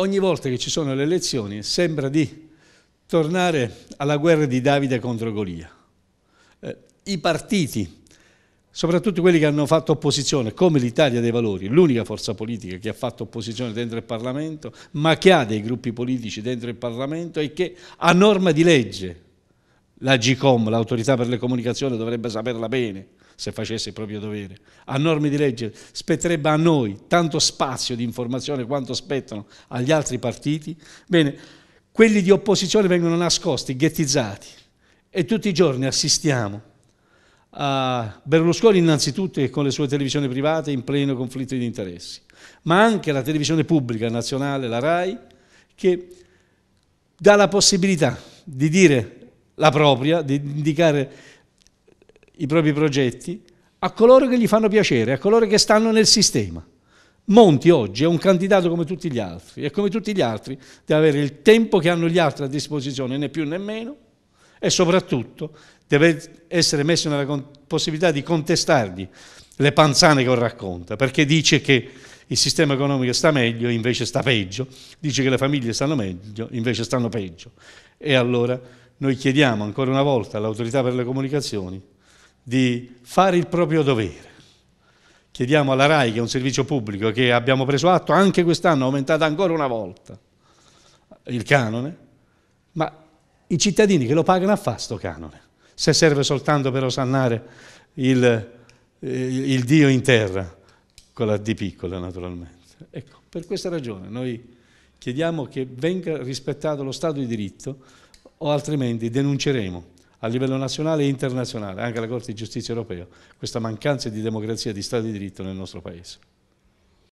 ogni volta che ci sono le elezioni sembra di tornare alla guerra di Davide contro Golia. Eh, I partiti, soprattutto quelli che hanno fatto opposizione, come l'Italia dei Valori, l'unica forza politica che ha fatto opposizione dentro il Parlamento, ma che ha dei gruppi politici dentro il Parlamento e che a norma di legge la GCOM, l'autorità per le comunicazioni, dovrebbe saperla bene se facesse il proprio dovere. A norme di legge spetterebbe a noi tanto spazio di informazione quanto spettano agli altri partiti. Bene, quelli di opposizione vengono nascosti, ghettizzati e tutti i giorni assistiamo a Berlusconi innanzitutto e con le sue televisioni private in pleno conflitto di interessi, ma anche la televisione pubblica nazionale, la RAI, che dà la possibilità di dire la propria, di indicare i propri progetti a coloro che gli fanno piacere, a coloro che stanno nel sistema. Monti oggi è un candidato come tutti gli altri e come tutti gli altri deve avere il tempo che hanno gli altri a disposizione, né più né meno, e soprattutto deve essere messo nella possibilità di contestargli le panzane che racconta, perché dice che il sistema economico sta meglio, invece sta peggio, dice che le famiglie stanno meglio, invece stanno peggio. E allora noi chiediamo ancora una volta all'autorità per le comunicazioni di fare il proprio dovere. Chiediamo alla RAI, che è un servizio pubblico che abbiamo preso atto anche quest'anno, aumentata ancora una volta il canone, ma i cittadini che lo pagano a fa sto canone, se serve soltanto per osannare il, eh, il Dio in terra, con la D piccola naturalmente. Ecco, per questa ragione noi chiediamo che venga rispettato lo Stato di diritto o altrimenti denunceremo a livello nazionale e internazionale, anche alla Corte di Giustizia europea, questa mancanza di democrazia e di Stato di diritto nel nostro Paese.